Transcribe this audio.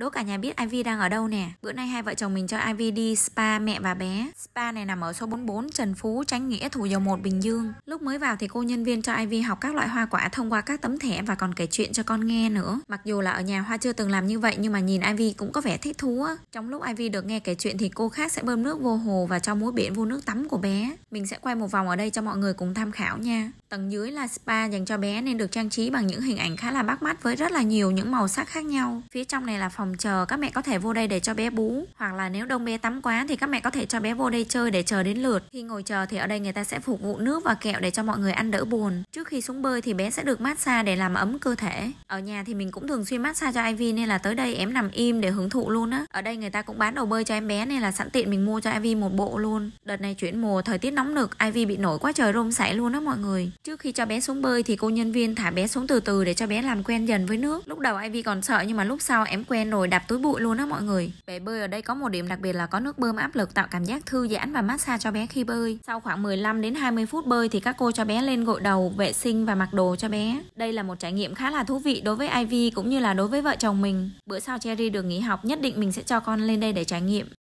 Đố cả nhà biết Ivy đang ở đâu nè. Bữa nay hai vợ chồng mình cho Ivy đi spa mẹ và bé. Spa này nằm ở số 44 Trần Phú, Tránh Nghĩa, Thủ Dầu Một, Bình Dương. Lúc mới vào thì cô nhân viên cho Ivy học các loại hoa quả thông qua các tấm thẻ và còn kể chuyện cho con nghe nữa. Mặc dù là ở nhà Hoa chưa từng làm như vậy nhưng mà nhìn Ivy cũng có vẻ thích thú á. Trong lúc Ivy được nghe kể chuyện thì cô khác sẽ bơm nước vô hồ và cho muối biển vô nước tắm của bé. Mình sẽ quay một vòng ở đây cho mọi người cùng tham khảo nha. Tầng dưới là spa dành cho bé nên được trang trí bằng những hình ảnh khá là bắt mắt với rất là nhiều những màu sắc khác nhau. Phía trong này là phòng chờ, các mẹ có thể vô đây để cho bé bú, hoặc là nếu đông bé tắm quá thì các mẹ có thể cho bé vô đây chơi để chờ đến lượt. Khi ngồi chờ thì ở đây người ta sẽ phục vụ nước và kẹo để cho mọi người ăn đỡ buồn. Trước khi xuống bơi thì bé sẽ được massage để làm ấm cơ thể. Ở nhà thì mình cũng thường xuyên massage cho Ivy nên là tới đây em nằm im để hưởng thụ luôn á. Ở đây người ta cũng bán đồ bơi cho em bé nên là sẵn tiện mình mua cho Ivy một bộ luôn. Đợt này chuyển mùa thời tiết nóng nực, Ivy bị nổi quá trời rôm sảy luôn á mọi người. Trước khi cho bé xuống bơi thì cô nhân viên thả bé xuống từ từ để cho bé làm quen dần với nước. Lúc đầu Ivy còn sợ nhưng mà lúc sau em quen rồi đạp túi bụi luôn á mọi người. Bể bơi ở đây có một điểm đặc biệt là có nước bơm áp lực tạo cảm giác thư giãn và massage cho bé khi bơi. Sau khoảng 15 đến 20 phút bơi thì các cô cho bé lên gội đầu, vệ sinh và mặc đồ cho bé. Đây là một trải nghiệm khá là thú vị đối với Ivy cũng như là đối với vợ chồng mình. Bữa sau Cherry được nghỉ học nhất định mình sẽ cho con lên đây để trải nghiệm.